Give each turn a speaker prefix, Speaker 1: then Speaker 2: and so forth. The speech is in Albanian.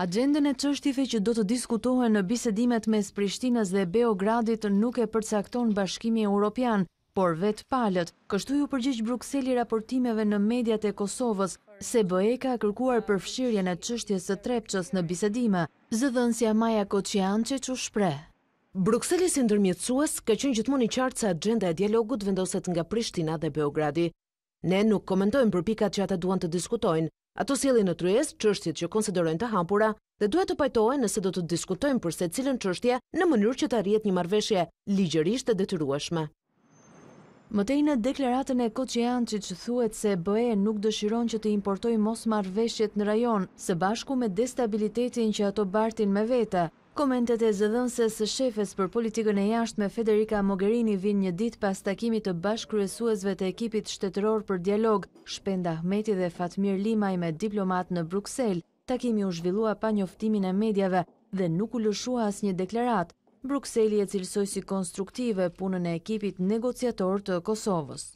Speaker 1: Agendën e qështive që do të diskutohen në bisedimet mes Prishtinës dhe Beogradit nuk e përcakton bashkimi e Europian, por vetë palët, kështu ju përgjith Bruxelli raportimeve në mediat e Kosovës, se bëhe ka
Speaker 2: kërkuar përfshirje në qështjes të trepqës në bisedime, zëdhënsja Maja Koqian që që shpre. Bruxelli si ndërmjetësues ka qënë gjithmoni qartë se agenda e dialogut vendoset nga Prishtina dhe Beogradi, Ne nuk komentojmë për pikat që ata duan të diskutojnë, ato sjellin në tryez çështjet që konsiderojnë të hapura dhe duhet të pajtohen nëse do të diskutojnë për secilën çështje në mënyrë që të arrihet një marrëveshje ligjërisht e detyrueshme. Më tej në deklaratën e
Speaker 1: Koçianit që thuhet se BE nuk
Speaker 2: dëshiron që të importojë mos marveshjet
Speaker 1: në rajon së bashku me destabilitetin që ato bartin me vete, Komentet e zëdhënëse së shefes për politikën e jashtë me Federica Mogherini vinë një dit pas takimit të bashkryesuesve të ekipit shtetëror për dialog, Shpenda Hmeti dhe Fatmir Limaj me diplomat në Bruxelles. Takimi u zhvillua pa njoftimin e medjave dhe nuk u lëshua as një deklarat. Bruxelles i e cilësoj si konstruktive punën e ekipit negociator të Kosovës.